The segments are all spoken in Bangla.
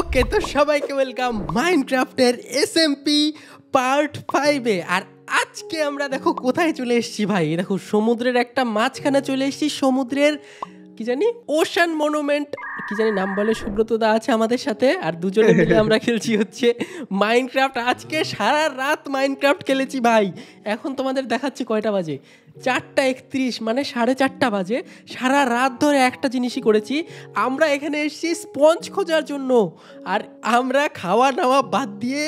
ওকে তো সবাইকে ওয়েলকাম মাইনক্রাফটের এস এমপি পার্ট ফাইভে আর আজকে আমরা দেখো কোথায় চলে এসেছি ভাই দেখো সমুদ্রের একটা মাঝখানে চলে এসেছি সমুদ্রের কি জানি ওশান মনুমেন্ট কি জানি নাম বলে সুব্রত দা আছে আমাদের সাথে আর দুজনে মিলে আমরা খেলছি হচ্ছে মাইনক্রাফট আজকে সারা রাত মাইনক্রাফট খেলেছি ভাই এখন তোমাদের দেখাচ্ছি কয়টা বাজে চারটা একত্রিশ মানে সাড়ে চারটা বাজে সারা রাত ধরে একটা জিনিসই করেছি আমরা এখানে এসেছি স্পঞ্জ খোঁজার জন্য আর আমরা খাওয়া দাওয়া বাদ দিয়ে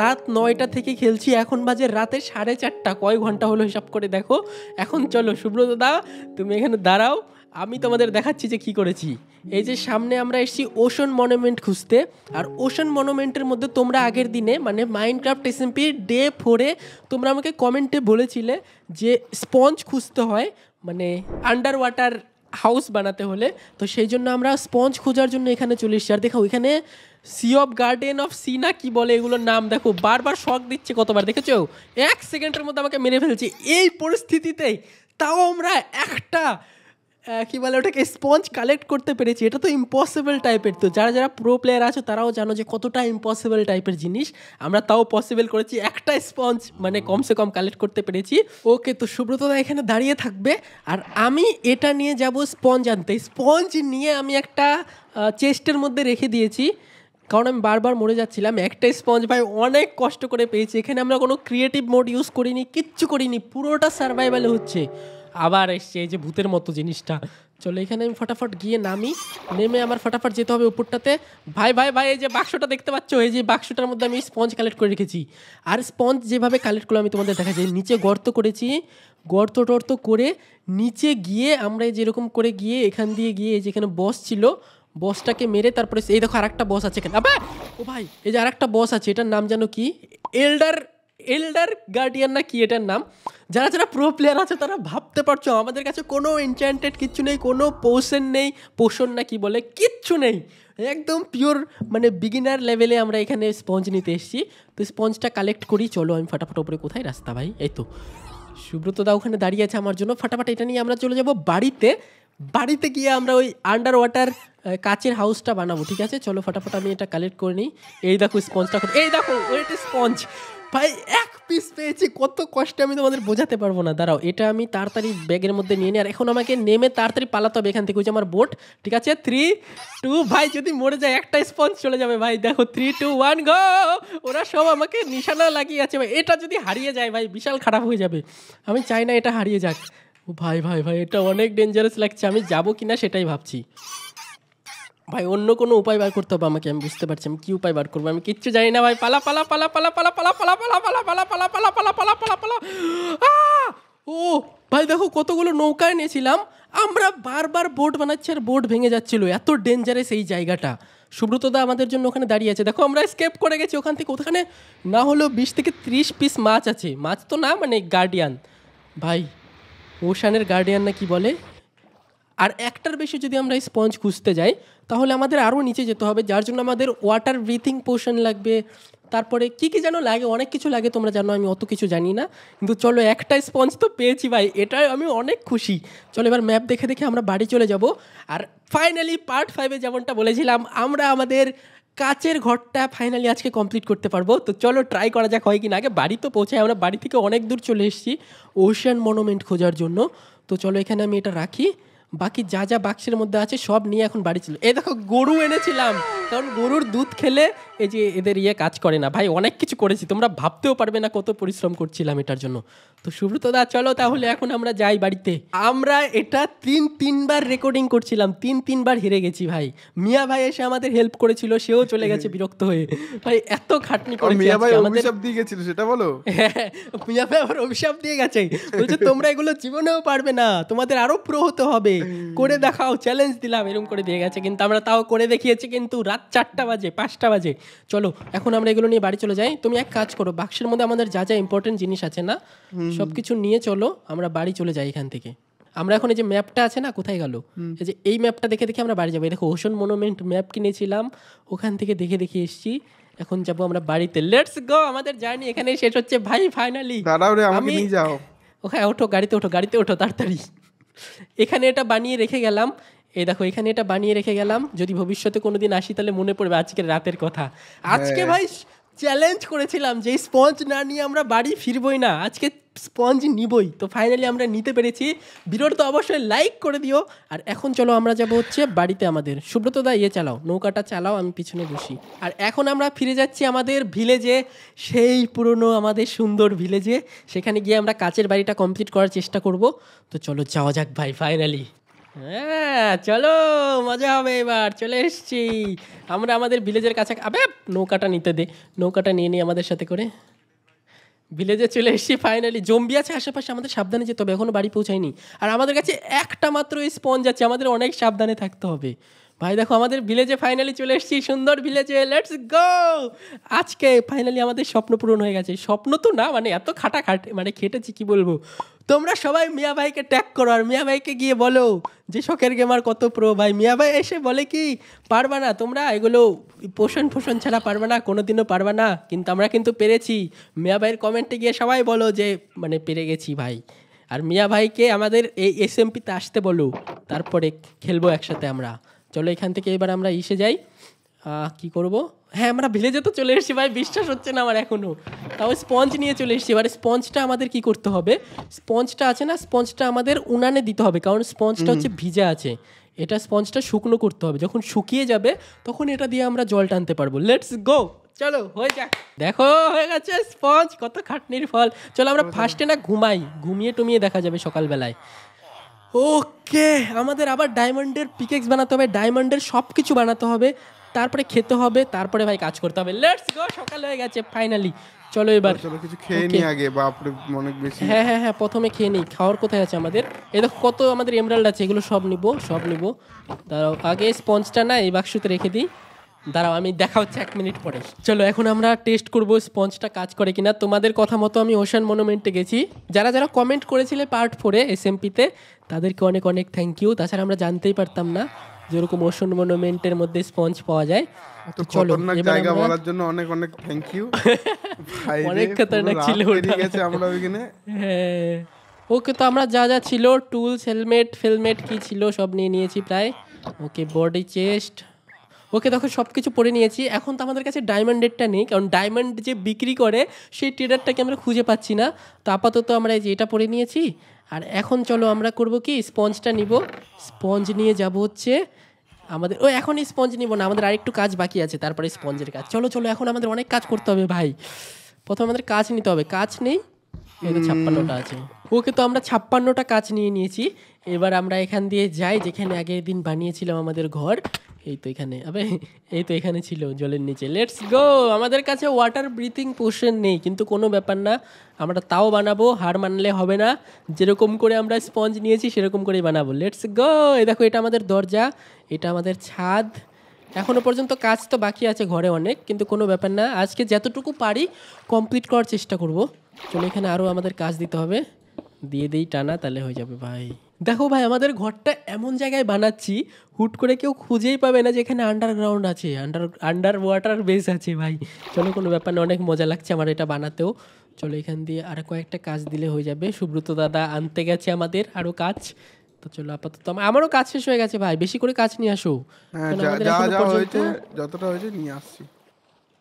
রাত নয়টা থেকে খেলছি এখন বাজে রাতে সাড়ে চারটা কয় ঘন্টা হলো হিসাব করে দেখো এখন চলো সুব্রত দা তুমি এখানে দাঁড়াও আমি তোমাদের দেখাচ্ছি যে কি করেছি এই যে সামনে আমরা এসেছি ওশন মনুমেন্ট খুঁজতে আর ওশন মনুমেন্টের মধ্যে তোমরা আগের দিনে মানে মাইনক্রাফট এসএমপি ডে ফোরে তোমরা আমাকে কমেন্টে বলেছিলে যে স্পঞ্জ খুঁজতে হয় মানে আন্ডার ওয়াটার হাউস বানাতে হলে তো সেই জন্য আমরা স্পঞ্জ খোঁজার জন্য এখানে চলে এসেছি আর দেখো এখানে sea of garden of sea না কী বলে এগুলোর নাম দেখো বারবার শখ দিচ্ছে কতবার দেখেছো এক সেকেন্ডের মধ্যে আমাকে মেরে ফেলছে এই পরিস্থিতিতেই তাও আমরা একটা কি বলে ওটাকে স্পঞ্জ কালেক্ট করতে পেরেছি এটা তো ইম্পসিবল টাইপের তো যারা যারা প্রো প্লেয়ার আছে তারাও জানো যে কতটা ইম্পসিবল টাইপের জিনিস আমরা তাও পসিবল করেছি একটা স্পঞ্জ মানে কমসে কম কালেক্ট করতে পেরেছি ওকে তো সুব্রতদা এখানে দাঁড়িয়ে থাকবে আর আমি এটা নিয়ে যাব স্পঞ্জ আনতে স্পঞ্জ নিয়ে আমি একটা চেস্টের মধ্যে রেখে দিয়েছি কারণ আমি বারবার মরে যাচ্ছিলাম একটা স্পঞ্জ ভাই অনেক কষ্ট করে পেয়েছি এখানে আমরা কোনো ক্রিয়েটিভ মোড ইউজ করিনি কিচ্ছু করিনি পুরোটা সার্ভাইভালে হচ্ছে আবার এসছে এই যে ভূতের মতো জিনিসটা চলো এখানে আমি ফটাফট গিয়ে নামি নেমে আমার ফটাফট যেতে হবে উপরটাতে ভাই ভাই ভাই এই যে বাক্সটা দেখতে পাচ্ছ এই যে বাক্সটার মধ্যে আমি স্পঞ্জ কালেক্ট করে রেখেছি আর স্পঞ্জ যেভাবে কালেক্ট করলাম আমি তোমাদের দেখাচ্ছি নিচে গর্ত করেছি গর্ত টর্ত করে নিচে গিয়ে আমরা যেরকম করে গিয়ে এখান দিয়ে গিয়ে এই যেখানে বস ছিল বসটাকে মেরে তারপরে এই দেখো আর একটা বস আছে এখানে আবার ও ভাই এই যে আর একটা বস আছে এটার নাম যেন কি এল্ডার এল্ডার গার্ডিয়ান না কি এটার নাম যারা যারা প্রো প্লেয়ার আছে তারা ভাবতে পারছো আমাদের কাছে কোনো এনচ্যান্টেড কিচ্ছু নেই কোনো পোষণ নেই পোষণ না কি বলে কিচ্ছু নেই একদম পিওর মানে বিগিনার লেভেলে আমরা এখানে স্পঞ্জ নিতে এসেছি তো স্পঞ্জটা কালেক্ট করি চলো আমি ফাটাফাট ওপরে কোথায় রাস্তা ভাই এই তো সুব্রত দা ওখানে দাঁড়িয়ে আছে আমার জন্য ফাটাফাট এটা নিয়ে আমরা চলে যাব বাড়িতে বাড়িতে গিয়ে আমরা ওই আন্ডার ওয়াটার কাচের হাউসটা বানাবো ঠিক আছে চলো ফাটাফাট আমি এটা কালেক্ট করে নিই এই দেখো স্পঞ্জটা এই দেখো ওই স্পঞ্জ ভাই এক পিস পেয়েছি কত কষ্টে আমি তোমাদের বোঝাতে পারবো না দাঁড়াও এটা আমি তাড়াতাড়ি ব্যাগের মধ্যে নিয়ে নিই আর এখন আমাকে নেমে তাড়াতাড়ি পালাতে হবে এখান থেকে হচ্ছে আমার বোট ঠিক আছে থ্রি টু ভাই যদি মরে যায় একটা স্পঞ্জ চলে যাবে ভাই দেখো থ্রি টু ওয়ান গো ওরা সব আমাকে নিশানা লাগিয়ে আছে ভাই এটা যদি হারিয়ে যায় ভাই বিশাল খারাপ হয়ে যাবে আমি চাই না এটা হারিয়ে যাক ভাই ভাই ভাই এটা অনেক ডেঞ্জারাস লাগছে আমি যাবো কিনা সেটাই ভাবছি ভাই অন্য কোনো উপায় বার করতে হবে আমাকে আমি বুঝতে পারছি আমি কি উপায় বার করবো আমি কিচ্ছু জানি না ভাই পালা পালা পালা পালা পালা পালা পালা পালা পালা পালা পালা পালা পালা পালা পালা পালা ও ভাই দেখো কতগুলো নৌকায় এনেছিলাম আমরা বারবার বোট বানাচ্ছি আর বোট ভেঙে যাচ্ছিল এত ডেঞ্জারাস এই জায়গাটা সুব্রতদা আমাদের জন্য ওখানে দাঁড়িয়ে আছে দেখো আমরা স্কেপ করে গেছি ওখান থেকে ওখানে না হলেও বিশ থেকে ত্রিশ পিস মাছ আছে মাছ তো না মানে গার্ডিয়ান ভাই ওশানের গার্ডিয়ান না কি বলে আর একটার বেশি যদি আমরা স্পঞ্জ খুঁজতে যাই তাহলে আমাদের আরও নিচে যেতে হবে যার জন্য আমাদের ওয়াটার ব্রিথিং পোর্শন লাগবে তারপরে কি কি যেন লাগে অনেক কিছু লাগে তোমরা জানো আমি অত কিছু জানি না কিন্তু চলো একটা স্পঞ্জ তো পেয়েছি ভাই এটা আমি অনেক খুশি চলো এবার ম্যাপ দেখে দেখে আমরা বাড়ি চলে যাব আর ফাইনালি পার্ট ফাইভে যেমনটা বলেছিলাম আমরা আমাদের কাচের ঘরটা ফাইনালি আজকে কমপ্লিট করতে পারবো তো চলো ট্রাই করা যাক হয় কি না আগে বাড়ি তো পৌঁছাই আমরা বাড়ি থেকে অনেক দূর চলে এসেছি ওশিয়ান মনুমেন্ট খোঁজার জন্য তো চলো এখানে আমি এটা রাখি বাকি যা যা বাক্সের মধ্যে আছে সব নিয়ে এখন বাড়ি ছিল এই দেখো গরু এনেছিলাম কারণ গরুর দুধ খেলে এই যে এদের ইয়ে কাজ করে না ভাই অনেক কিছু করেছি তোমরা ভাবতেও পারবে না কত পরিশ্রম করছিলাম এটার জন্য তো সুব্রত দা চলো তাহলে এখন আমরা যাই বাড়িতে আমরা এটা তিন তিনবার রেকর্ডিং করছিলাম তিন তিনবার হেরে গেছি ভাই মিয়া ভাই এসে আমাদের হেল্প করেছিল সেও চলে গেছে বিরক্ত হয়ে ভাই এত খাটনি করে মিয়া ভাই অভিশাপ দিয়ে গেছিল সেটা বলো হ্যাঁ, মিয়া ভাই আমার অভিশাপ দিয়ে গেছে বলছে তোমরা এগুলো জীবনেও পারবে না তোমাদের আরো প্রহত হবে করে দেখাও চ্যালেঞ্জ দিলাম এরকম করে দিয়ে গেছে কিন্তু আমরা তাও করে দেখিয়েছি কিন্তু রাত চারটা বাজে পাঁচটা বাজে চলো এখন আমরা এগুলো নিয়ে বাড়ি চলে যাই তুমি এক কাজ করো বাক্সের মধ্যে আমাদের যা যা ইম্পর্টেন্ট জিনিস আছে না সব কিছু নিয়ে চলো আমরা বাড়ি চলে যাই এখান থেকে আমরা এখন এই যে ম্যাপটা আছে না কোথায় গেল এই যে এই ম্যাপটা দেখে দেখে আমরা বাড়ি যাবো দেখো ওশন মনুমেন্ট ম্যাপ কিনেছিলাম ওখান থেকে দেখে দেখে এসছি এখন যাবো আমরা বাড়িতে লেটস গো আমাদের জার্নি এখানে শেষ হচ্ছে ভাই ফাইনালি দাঁড়াও রে আমাকে নিয়ে যাও ওখানে ওঠো গাড়িতে ওঠো গাড়িতে ওঠো তাড়াতাড়ি এখানে এটা বানিয়ে রেখে গেলাম এই দেখো এখানে এটা বানিয়ে রেখে গেলাম যদি ভবিষ্যতে কোনোদিন আসি তাহলে মনে পড়বে আজকের রাতের কথা আজকে হ্যাঁ। ভাই চ্যালেঞ্জ করেছিলাম যে স্পঞ্জ না নিয়ে আমরা বাড়ি ফিরবই না আজকে স্পঞ্জ নিবই তো ফাইনালি আমরা নিতে পেরেছি বিরোধ তো অবশ্যই লাইক করে দিও আর এখন চলো আমরা যাবো হচ্ছে বাড়িতে আমাদের সুব্রত দা ইয়ে চালাও নৌকাটা চালাও আমি পিছনে বসি আর এখন আমরা ফিরে যাচ্ছি আমাদের ভিলেজে সেই পুরনো আমাদের সুন্দর ভিলেজে সেখানে গিয়ে আমরা কাচের বাড়িটা কমপ্লিট করার চেষ্টা করব তো চলো যাওয়া যাক ভাই ফাইনালি হ্যাঁ চলো মজা হবে এবার চলে এসছি আমরা আমাদের ভিলেজের কাছে আবে নৌকাটা নিতে দে নৌকাটা নিয়ে নিই আমাদের সাথে করে ভিলেজে চলে এসেছি ফাইনালি জম্বি আছে আশেপাশে আমাদের সাবধানে যেত হবে এখনও বাড়ি পৌঁছায়নি আর আমাদের কাছে একটা মাত্র স্পঞ্জ আছে আমাদের অনেক সাবধানে থাকতে হবে ভাই দেখো আমাদের ভিলেজে ফাইনালি চলে এসেছি সুন্দর ভিলেজে লেটস গো আজকে ফাইনালি আমাদের স্বপ্ন পূরণ হয়ে গেছে স্বপ্ন তো না মানে এত খাটা খাটে মানে খেটেছি কি বলবো তোমরা সবাই মিয়া ভাইকে ট্যাগ করো আর মিয়া ভাইকে গিয়ে বলো যে শখের গেমার কত প্রো ভাই মিয়া ভাই এসে বলে কি পারবা না তোমরা এগুলো পোষণ ফোষণ ছাড়া পারবা না কোনো দিনও পারবা না কিন্তু আমরা কিন্তু পেরেছি মিয়া ভাইয়ের কমেন্টে গিয়ে সবাই বলো যে মানে পেরে গেছি ভাই আর মিয়া ভাইকে আমাদের এই এস এমপিতে আসতে বলো তারপরে খেলবো একসাথে আমরা চলো এখান থেকে এবার আমরা ইসে যাই কি করব হ্যাঁ আমরা ভিলেজে তো চলে এসেছি ভাই বিশ্বাস হচ্ছে না আমার এখনও তাও স্পঞ্জ নিয়ে চলে এসেছি এবার স্পঞ্জটা আমাদের কি করতে হবে স্পঞ্জটা আছে না স্পঞ্জটা আমাদের উনানে দিতে হবে কারণ স্পঞ্জটা হচ্ছে ভিজা আছে এটা স্পঞ্জটা শুকনো করতে হবে যখন শুকিয়ে যাবে তখন এটা দিয়ে আমরা জল টানতে পারবো লেটস গো চলো হয়ে যাক দেখো হয়ে গেছে স্পঞ্জ কত খাটনির ফল চলো আমরা ফার্স্টে না ঘুমাই ঘুমিয়ে টুমিয়ে দেখা যাবে সকালবেলায় ওকে আমাদের আবার ডায়মন্ডের পিকেক্স বানাতে হবে ডায়মন্ডের সব কিছু বানাতে হবে তারপরে খেতে হবে তারপরে ভাই কাজ করতে হবে লেটস গো সকাল হয়ে গেছে ফাইনালি চলো এবার চলো কিছু খেয়ে নি আগে বাপ অনেক বেশি হ্যাঁ হ্যাঁ হ্যাঁ প্রথমে খেয়ে নিই খাওয়ার কোথায় আছে আমাদের এই দেখো কত আমাদের এমরাল্ড আছে এগুলো সব নিব সব নিব দাঁড়াও আগে স্পঞ্জটা না এই বাক্সতে রেখে দিই দাঁড়াও আমি দেখা হচ্ছে এক মিনিট পরে চলো এখন আমরা টেস্ট করব স্পঞ্জটা কাজ করে কিনা তোমাদের কথা মতো আমি ওশান মনুমেন্টে গেছি যারা যারা কমেন্ট করেছিলে পার্ট ফোরে এস এমপিতে তাদেরকে অনেক অনেক থ্যাংক ইউ তাছাড়া আমরা জানতেই পারতাম না যেরকম ওশন মনুমেন্টের মধ্যে স্পঞ্জ পাওয়া যায় চলো জায়গা বলার জন্য অনেক অনেক থ্যাংক ইউ অনেক খতরনাক ছিল গেছে আমরা ওইখানে হ্যাঁ ওকে তো আমরা যা যা ছিল টুলস হেলমেট ফেলমেট কি ছিল সব নিয়ে নিয়েছি প্রায় ওকে বডি চেস্ট ওকে তখন সব কিছু পরে নিয়েছি এখন তো আমাদের কাছে ডায়মন্ড রেটটা নেই কারণ ডায়মন্ড যে বিক্রি করে সেই ট্রেডারটাকে আমরা খুঁজে পাচ্ছি না তো আপাতত আমরা এই যে এটা পরে নিয়েছি আর এখন চলো আমরা করব কি স্পঞ্জটা নিব স্পঞ্জ নিয়ে যাব হচ্ছে আমাদের ও এখন স্পঞ্জ নিব না আমাদের আরেকটু কাজ বাকি আছে তারপরে স্পঞ্জের কাজ চলো চলো এখন আমাদের অনেক কাজ করতে হবে ভাই প্রথমে আমাদের কাজ নিতে হবে কাজ নেই ছাপ্পান্নটা আছে ওকে তো আমরা ছাপ্পান্নটা কাজ নিয়ে নিয়েছি এবার আমরা এখান দিয়ে যাই যেখানে আগের দিন বানিয়েছিলাম আমাদের ঘর এই তো এখানে আবে এই তো এখানে ছিল জলের নিচে লেটস গো আমাদের কাছে ওয়াটার ব্রিথিং পোর্শন নেই কিন্তু কোনো ব্যাপার না আমরা তাও বানাবো হার মানলে হবে না যেরকম করে আমরা স্পঞ্জ নিয়েছি সেরকম করেই বানাবো লেটস গো এই দেখো এটা আমাদের দরজা এটা আমাদের ছাদ এখনও পর্যন্ত কাজ তো বাকি আছে ঘরে অনেক কিন্তু কোনো ব্যাপার না আজকে যতটুকু পারি কমপ্লিট করার চেষ্টা করব চলো এখানে আরও আমাদের কাজ দিতে হবে দিয়ে দিই টানা তাহলে হয়ে যাবে ভাই দেখো ভাই আমাদের ঘরটা এমন জায়গায় বানাচ্ছি হুট করে কেউ খুঁজেই পাবে না যেখানে আন্ডারগ্রাউন্ড আছে আন্ডার আন্ডার ওয়াটার বেস আছে ভাই চলো কোনো ব্যাপার না অনেক মজা লাগছে আমার এটা বানাতেও চলো এখান দিয়ে আর কয়েকটা কাজ দিলে হয়ে যাবে সুব্রত দাদা আনতে গেছে আমাদের আরও কাজ তো চলো আপাতত আমারও কাজ শেষ হয়ে গেছে ভাই বেশি করে কাজ নিয়ে আসো হ্যাঁ, যতটা হয়েছে নিয়ে আসছি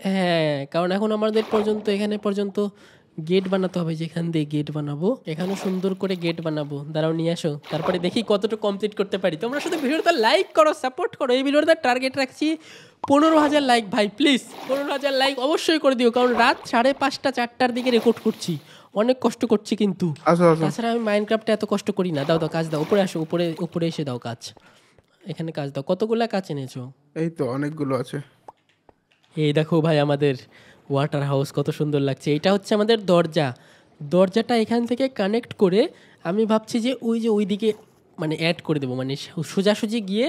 হ্যাঁ কারণ এখন আমাদের পর্যন্ত এখানে পর্যন্ত গেট বানাতে হবে যেখান দিয়ে গেট বানাবো এখানে সুন্দর করে গেট বানাবো দাঁড়াও নিয়ে আসো তারপরে দেখি কতটুকু কমপ্লিট করতে পারি তোমরা শুধু ভিডিওটা লাইক করো সাপোর্ট করো এই ভিডিওটা টার্গেট রাখছি পনেরো হাজার লাইক ভাই প্লিজ পনেরো হাজার লাইক অবশ্যই করে দিও কারণ রাত সাড়ে পাঁচটা চারটার দিকে রেকর্ড করছি অনেক কষ্ট করছি কিন্তু তাছাড়া আমি মাইনক্রাফ্টে এত কষ্ট করি না দাও দাও কাজ দাও উপরে আসো উপরে উপরে এসে দাও কাজ এখানে কাজ দাও কতগুলো কাজ এনেছো এই তো অনেকগুলো আছে এই দেখো ভাই আমাদের ওয়াটার হাউস কত সুন্দর লাগছে এটা হচ্ছে আমাদের দরজা দরজাটা এখান থেকে কানেক্ট করে আমি ভাবছি যে ওই যে ওই দিকে মানে অ্যাড করে দেবো মানে সোজাসুজি গিয়ে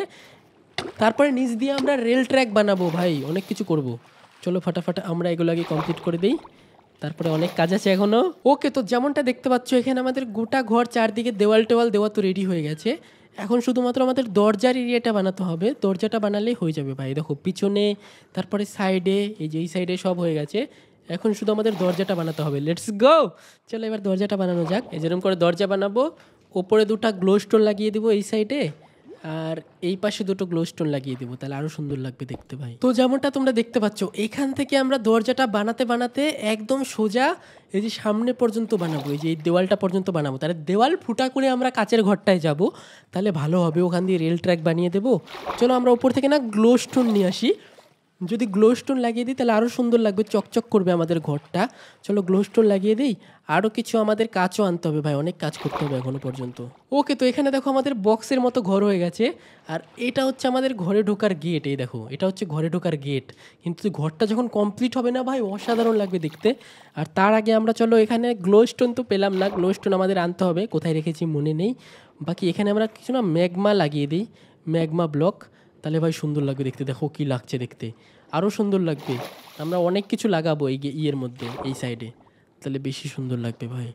তারপরে নিচ দিয়ে আমরা রেল ট্র্যাক বানাবো ভাই অনেক কিছু করব। চলো ফাটাফাটা আমরা এগুলো আগে কমপ্লিট করে দিই তারপরে অনেক কাজ আছে এখনও ওকে তো যেমনটা দেখতে পাচ্ছ এখানে আমাদের গোটা ঘর চারদিকে দেওয়াল টেওয়াল দেওয়া তো রেডি হয়ে গেছে এখন শুধুমাত্র আমাদের দরজার এরিয়াটা বানাতে হবে দরজাটা বানালেই হয়ে যাবে ভাই দেখো পিছনে তারপরে সাইডে এই যে এই সাইডে সব হয়ে গেছে এখন শুধু আমাদের দরজাটা বানাতে হবে লেটস গো চলো এবার দরজাটা বানানো যাক এই যেরকম করে দরজা বানাবো ওপরে দুটা গ্লো স্টোন লাগিয়ে দেবো এই সাইডে আর এই পাশে দুটো গ্লোস্টোন লাগিয়ে দেবো তাহলে আরও সুন্দর লাগবে দেখতে ভাই তো যেমনটা তোমরা দেখতে পাচ্ছ এখান থেকে আমরা দরজাটা বানাতে বানাতে একদম সোজা এই যে সামনে পর্যন্ত বানাবো এই যে এই দেওয়ালটা পর্যন্ত বানাবো তাহলে দেওয়াল ফুটা করে আমরা কাচের ঘরটায় যাব তাহলে ভালো হবে ওখান দিয়ে রেল ট্র্যাক বানিয়ে দেবো চলো আমরা ওপর থেকে না গ্লোস্টোন নিয়ে আসি যদি গ্লো স্টোন লাগিয়ে দিই তাহলে আরও সুন্দর লাগবে চকচক করবে আমাদের ঘরটা চলো গ্লো স্টোন লাগিয়ে দিই আরও কিছু আমাদের কাজও আনতে হবে ভাই অনেক কাজ করতে হবে এখনও পর্যন্ত ওকে তো এখানে দেখো আমাদের বক্সের মতো ঘর হয়ে গেছে আর এটা হচ্ছে আমাদের ঘরে ঢোকার গেট এই দেখো এটা হচ্ছে ঘরে ঢোকার গেট কিন্তু ঘরটা যখন কমপ্লিট হবে না ভাই অসাধারণ লাগবে দেখতে আর তার আগে আমরা চলো এখানে গ্লো স্টোন তো পেলাম না গ্লো স্টোন আমাদের আনতে হবে কোথায় রেখেছি মনে নেই বাকি এখানে আমরা কিছু না ম্যাগমা লাগিয়ে দিই ম্যাগমা ব্লক তাহলে ভাই সুন্দর লাগবে দেখতে দেখো কি লাগছে দেখতে আরও সুন্দর লাগবে আমরা অনেক কিছু লাগাবো এই ইয়ের মধ্যে এই সাইডে তাহলে বেশি সুন্দর লাগবে ভাই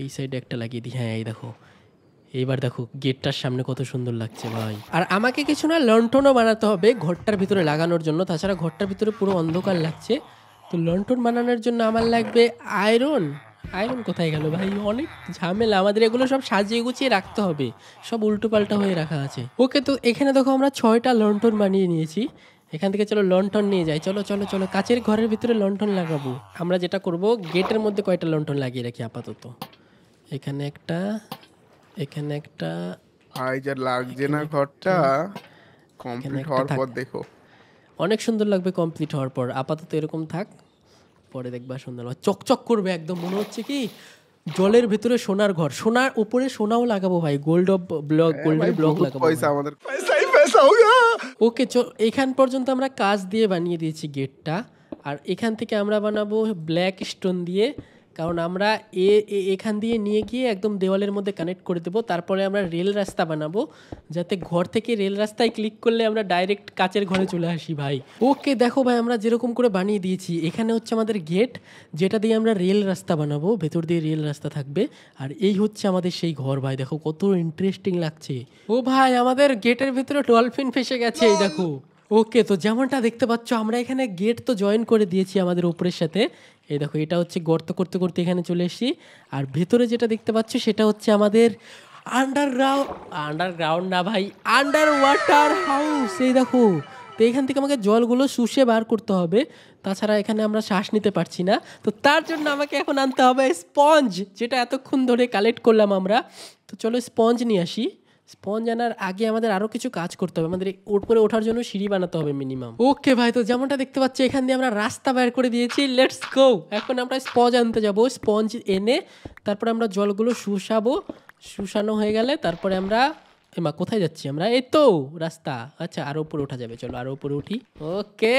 এই সাইডে একটা লাগিয়ে দিই হ্যাঁ এই দেখো এইবার দেখো গেটটার সামনে কত সুন্দর লাগছে ভাই আর আমাকে কিছু না লন্ঠনও বানাতে হবে ঘরটার ভিতরে লাগানোর জন্য তাছাড়া ঘরটার ভিতরে পুরো অন্ধকার লাগছে তো লন্ঠন বানানোর জন্য আমার লাগবে আয়রন আয়রন কোথায় গেল ভাই অনেক ঝামেলা আমাদের এগুলো সব সাজিয়ে গুছিয়ে রাখতে হবে সব উল্টোপাল্টা হয়ে রাখা আছে ওকে তো এখানে দেখো আমরা ছয়টা লন্ঠন বানিয়ে নিয়েছি এখান থেকে চলো লন্ঠন নিয়ে যাই চলো চলো চলো কাচের ঘরের ভিতরে লন্ঠন লাগাবো আমরা যেটা করব গেটের মধ্যে কয়টা লন্ঠন লাগিয়ে রাখি আপাতত এখানে একটা এখানে একটা আই যা লাগছে না ঘরটা কমপ্লিট হওয়ার পর দেখো অনেক সুন্দর লাগবে কমপ্লিট হওয়ার পর আপাতত এরকম থাক পরে দেখবা সন্ধ্যাবেলা চকচক করবে একদম মনে হচ্ছে কি জলের ভেতরে সোনার ঘর সোনার উপরে সোনাও লাগাবো ভাই গোল্ড অফ ব্লক গোল্ডের ব্লক লাগাবো পয়সা আমাদের পয়সাই পয়সা ওকে চল এখান পর্যন্ত আমরা কাজ দিয়ে বানিয়ে দিয়েছি গেটটা আর এখান থেকে আমরা বানাবো ব্ল্যাক স্টোন দিয়ে কারণ আমরা এ এখান দিয়ে নিয়ে গিয়ে একদম দেওয়ালের মধ্যে কানেক্ট করে দেবো তারপরে আমরা রেল রাস্তা বানাবো যাতে ঘর থেকে রেল রাস্তায় ক্লিক করলে আমরা ডাইরেক্ট কাচের ঘরে চলে আসি ভাই ওকে দেখো ভাই আমরা যেরকম করে বানিয়ে দিয়েছি এখানে হচ্ছে আমাদের গেট যেটা দিয়ে আমরা রেল রাস্তা বানাবো ভেতর দিয়ে রেল রাস্তা থাকবে আর এই হচ্ছে আমাদের সেই ঘর ভাই দেখো কত ইন্টারেস্টিং লাগছে ও ভাই আমাদের গেটের ভেতরে ডলফিন ফেসে গেছে এই দেখো ওকে তো যেমনটা দেখতে পাচ্ছ আমরা এখানে গেট তো জয়েন করে দিয়েছি আমাদের ওপরের সাথে এই দেখো এটা হচ্ছে গর্ত করতে করতে এখানে চলে এসেছি আর ভেতরে যেটা দেখতে পাচ্ছ সেটা হচ্ছে আমাদের আন্ডারগ্রাউন্ড আন্ডারগ্রাউন্ড না ভাই আন্ডার ওয়াটার হাউস এই দেখো তো এখান থেকে আমাকে জলগুলো শুষে বার করতে হবে তাছাড়া এখানে আমরা শ্বাস নিতে পারছি না তো তার জন্য আমাকে এখন আনতে হবে স্পঞ্জ যেটা এতক্ষণ ধরে কালেক্ট করলাম আমরা তো চলো স্পঞ্জ নিয়ে আসি স্পঞ্জ আনার আগে আমাদের আরও কিছু কাজ করতে হবে আমাদের উপরে ওঠার জন্য সিঁড়ি বানাতে হবে মিনিমাম ওকে ভাই তো যেমনটা দেখতে পাচ্ছি এখান দিয়ে আমরা রাস্তা বের করে দিয়েছি লেটস গো এখন আমরা স্পঞ্জ আনতে যাব স্পঞ্জ এনে তারপরে আমরা জলগুলো শুষাবো শুষানো হয়ে গেলে তারপরে আমরা এমা কোথায় যাচ্ছি আমরা এই তো রাস্তা আচ্ছা আরও উপরে ওঠা যাবে চলো আরও উপরে উঠি ওকে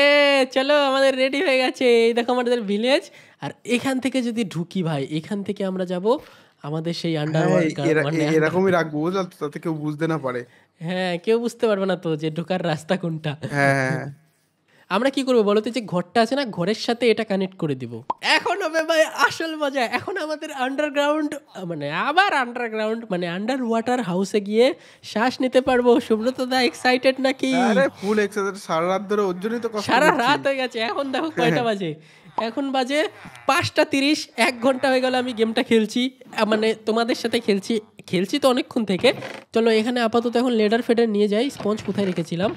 চলো আমাদের রেডি হয়ে গেছে এই দেখো আমাদের ভিলেজ আর এখান থেকে যদি ঢুকি ভাই এখান থেকে আমরা যাব আমাদের সেই আন্ডারওয়ার্ল্ড হ্যাঁ, মানে এরকমই রাখবো বুঝলাম তাতে কেউ বুঝতে না পারে হ্যাঁ কেউ বুঝতে পারবে না তো যে ঢোকার রাস্তা কোনটা হ্যাঁ, হ্যাঁ, আমরা কি করবো বলতে যে ঘরটা আছে না ঘরের সাথে এটা কানেক্ট করে দিব এখন হবে ভাই আসল মজা এখন আমাদের আন্ডারগ্রাউন্ড মানে আবার আন্ডারগ্রাউন্ড মানে আন্ডার ওয়াটার হাউসে গিয়ে শ্বাস নিতে পারবো সুব্রত দা এক্সাইটেড নাকি আরে ফুল এক্সাইটেড সারা রাত ধরে ওর জন্যই তো সারা রাত হয়ে গেছে এখন দেখো কয়টা বাজে এখন বাজে পাঁচটা তিরিশ এক ঘন্টা হয়ে গেল আমি গেমটা খেলছি মানে তোমাদের সাথে খেলছি খেলছি তো অনেকক্ষণ থেকে চলো এখানে আপাতত এখন লেডার ফেডার নিয়ে যাই স্পঞ্জ কোথায় রেখেছিলাম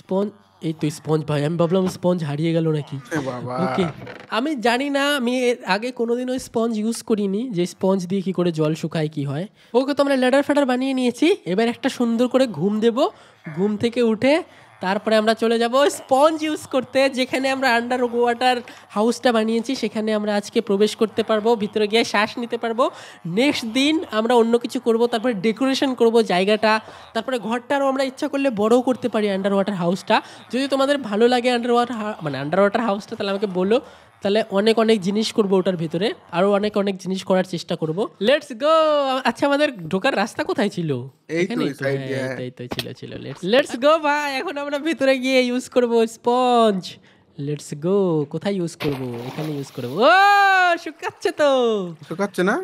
স্পঞ্জ এই তো স্পঞ্জ ভাই আমি ভাবলাম স্পঞ্জ হারিয়ে গেল নাকি ওকে আমি জানি না আমি এর আগে কোনোদিনও স্পঞ্জ ইউজ করিনি যে স্পঞ্জ দিয়ে কি করে জল শুকায় কি হয় ওকে তো আমরা লেডার ফেডার বানিয়ে নিয়েছি এবার একটা সুন্দর করে ঘুম দেব ঘুম থেকে উঠে তারপরে আমরা চলে যাব স্পঞ্জ ইউজ করতে যেখানে আমরা আন্ডার ওয়াটার হাউসটা বানিয়েছি সেখানে আমরা আজকে প্রবেশ করতে পারবো ভিতরে গিয়ে শ্বাস নিতে পারবো নেক্সট দিন আমরা অন্য কিছু করব তারপরে ডেকোরেশন করব জায়গাটা তারপরে ঘরটারও আমরা ইচ্ছা করলে বড়ও করতে পারি আন্ডার ওয়াটার হাউসটা যদি তোমাদের ভালো লাগে আন্ডার ওয়াটার মানে আন্ডার ওয়াটার হাউসটা তাহলে আমাকে বলো তাহলে অনেক অনেক জিনিস করব ওটার ভিতরে আরো অনেক অনেক জিনিস করার চেষ্টা করব লেটস গো আচ্ছা আমাদের ঢোকার রাস্তা কোথায় ছিল এই তো হ্যাঁ, ছিল ছিল লেটস গো ভাই এখন আমরা ভিতরে গিয়ে ইউজ করব স্পঞ্জ লেটস গো কোথায় ইউজ করব এখানে ইউজ করব ও শুকাচ্ছে তো শুকাচ্ছে না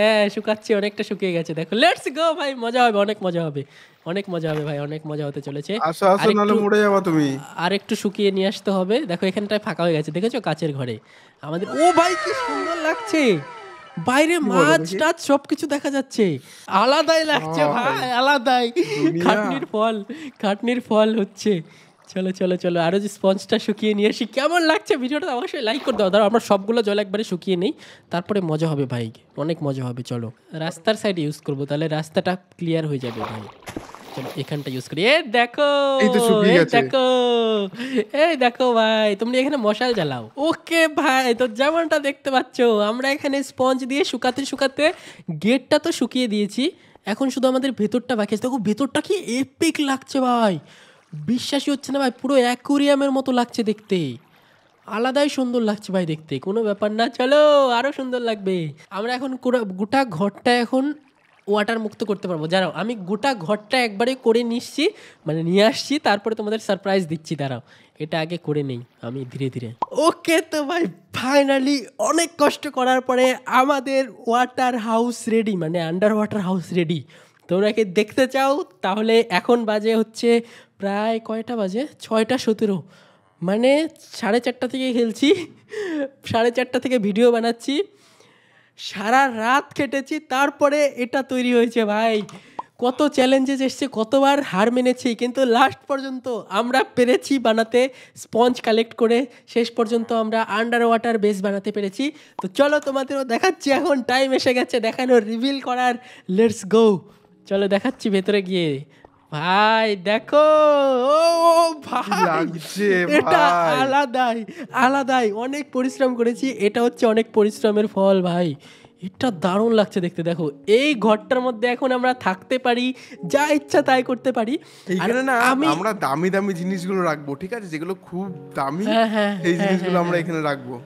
হ্যাঁ শুকাচ্ছি অনেকটা শুকিয়ে গেছে দেখো লেটস গো ভাই মজা হবে অনেক মজা হবে অনেক মজা হবে ভাই অনেক মজা হতে চলেছে আসো আসো নালে মুড়ে যাবা তুমি আর একটু শুকিয়ে নিয়ে আসতে হবে দেখো এখানটায় ফাঁকা হয়ে গেছে দেখেছো কাচের ঘরে আমাদের ও ভাই কি সুন্দর লাগছে বাইরে মাছ টাছ সবকিছু দেখা যাচ্ছে আলাদাই লাগছে ভাই আলাদাই খাটনির ফল খাটনির ফল হচ্ছে চলো চলো চলো আরও যে স্পঞ্জটা শুকিয়ে নিয়ে আসি কেমন লাগছে ভিডিওটা অবশ্যই লাইক করে দাও ধরো আমরা সবগুলো জল একবারে শুকিয়ে নিই তারপরে মজা হবে ভাই অনেক মজা হবে চলো রাস্তার সাইড ইউজ করব তাহলে রাস্তাটা ক্লিয়ার হয়ে যাবে ভাই চলো এখানটা ইউজ করি এ দেখো দেখো এই দেখো ভাই তুমি এখানে মশাল জ্বালাও ওকে ভাই তো যেমনটা দেখতে পাচ্ছ আমরা এখানে স্পঞ্জ দিয়ে শুকাতে শুকাতে গেটটা তো শুকিয়ে দিয়েছি এখন শুধু আমাদের ভেতরটা বাকি আছে দেখো ভেতরটা কি এপিক লাগছে ভাই বিশ্বাসই হচ্ছে না ভাই পুরো অ্যাকোরিয়ামের মতো লাগছে দেখতে আলাদাই সুন্দর লাগছে ভাই দেখতে কোনো ব্যাপার না চলো আরও সুন্দর লাগবে আমরা এখন গোটা ঘরটা এখন ওয়াটার মুক্ত করতে পারবো যারাও আমি গোটা ঘরটা একবারে করে নিচ্ছি মানে নিয়ে আসছি তারপরে তোমাদের সারপ্রাইজ দিচ্ছি দাঁড়াও এটা আগে করে নেই আমি ধীরে ধীরে ওকে তো ভাই ফাইনালি অনেক কষ্ট করার পরে আমাদের ওয়াটার হাউস রেডি মানে আন্ডার ওয়াটার হাউস রেডি তোমরা কি দেখতে চাও তাহলে এখন বাজে হচ্ছে প্রায় কয়টা বাজে ছয়টা সতেরো মানে সাড়ে চারটা থেকে খেলছি সাড়ে চারটা থেকে ভিডিও বানাচ্ছি সারা রাত খেটেছি তারপরে এটা তৈরি হয়েছে ভাই কত চ্যালেঞ্জেস এসছে কতবার হার মেনেছি কিন্তু লাস্ট পর্যন্ত আমরা পেরেছি বানাতে স্পঞ্জ কালেক্ট করে শেষ পর্যন্ত আমরা আন্ডার ওয়াটার বেস বানাতে পেরেছি তো চলো তোমাদেরও দেখাচ্ছি এখন টাইম এসে গেছে দেখানো রিভিল করার লেটস গো চলো দেখাচ্ছি ভেতরে গিয়ে ভাই দেখো ও ভাই এটা আলাদাই আলাদাই অনেক পরিশ্রম করেছি এটা হচ্ছে অনেক পরিশ্রমের ফল ভাই এটা দারুণ লাগছে দেখতে দেখো এই ঘরটার মধ্যে এখন আমরা থাকতে পারি যা ইচ্ছা তাই করতে পারি এখানে না আমি আমরা দামি দামি জিনিসগুলো রাখবো ঠিক আছে যেগুলো খুব দামি হ্যাঁ, হ্যাঁ, এই হ্যাঁ, জিনিসগুলো আমরা এখানে রাখবো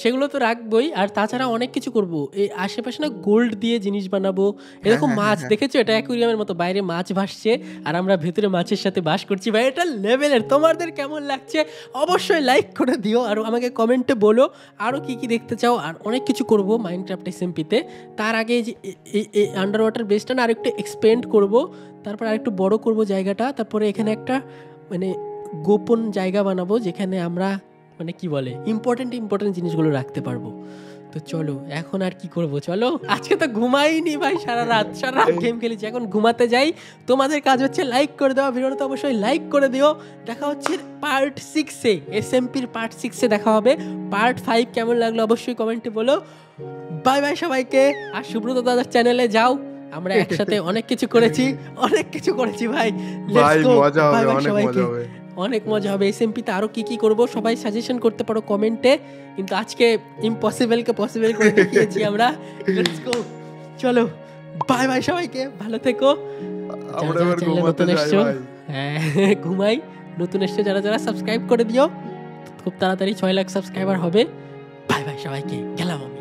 সেগুলো তো রাখবোই আর তাছাড়া অনেক কিছু করব এই আশেপাশে না গোল্ড দিয়ে জিনিস বানাবো হ্যাঁ, এরকম হ্যাঁ, মাছ হ্যাঁ। দেখেছো এটা অ্যাকুরিয়ামের মতো বাইরে মাছ ভাসছে আর আমরা ভেতরে মাছের সাথে বাস করছি ভাই এটা লেভেলের তোমাদের কেমন লাগছে অবশ্যই লাইক করে দিও আর আমাকে কমেন্টে বলো আরও কি কি দেখতে চাও আর অনেক কিছু করব মাইনক্রাফট এসএমপিতে তার আগে যে এই আন্ডার ওয়াটার বেসটা না আরেকটু এক্সপেন্ড করব তারপর আরেকটু বড় করব জায়গাটা তারপরে এখানে একটা মানে গোপন জায়গা বানাবো যেখানে আমরা মানে কি বলে ইম্পর্টেন্ট ইম্পর্টেন্ট জিনিসগুলো রাখতে পারবো তো চলো এখন আর কি করব চলো আজকে তো ঘুমাইনি ভাই সারা রাত সারা রাত গেম খেলেছি এখন ঘুমাতে যাই তোমাদের কাজ হচ্ছে লাইক করে দেওয়া ভিডিওটা তো অবশ্যই লাইক করে দিও দেখা হচ্ছে পার্ট সিক্সে এস এমপির পার্ট সিক্সে দেখা হবে পার্ট ফাইভ কেমন লাগলো অবশ্যই কমেন্টে বলো বাই বাই সবাইকে আর সুব্রত দাদার চ্যানেলে যাও আমরা একসাথে অনেক কিছু করেছি অনেক কিছু করেছি ভাই বাই বাই সবাইকে অনেক মজা হবে এস এমপিতে আরও কী কী করবো সবাই সাজেশন করতে পারো কমেন্টে কিন্তু আজকে ইম্পসিবলকে পসিবল করে দেখিয়েছি আমরা চলো বাই বাই সবাইকে ভালো থেকো নতুন এসছো হ্যাঁ ঘুমাই নতুন এসছো যারা যারা সাবস্ক্রাইব করে দিও খুব তাড়াতাড়ি ছয় লাখ সাবস্ক্রাইবার হবে বাই বাই সবাইকে গেলাম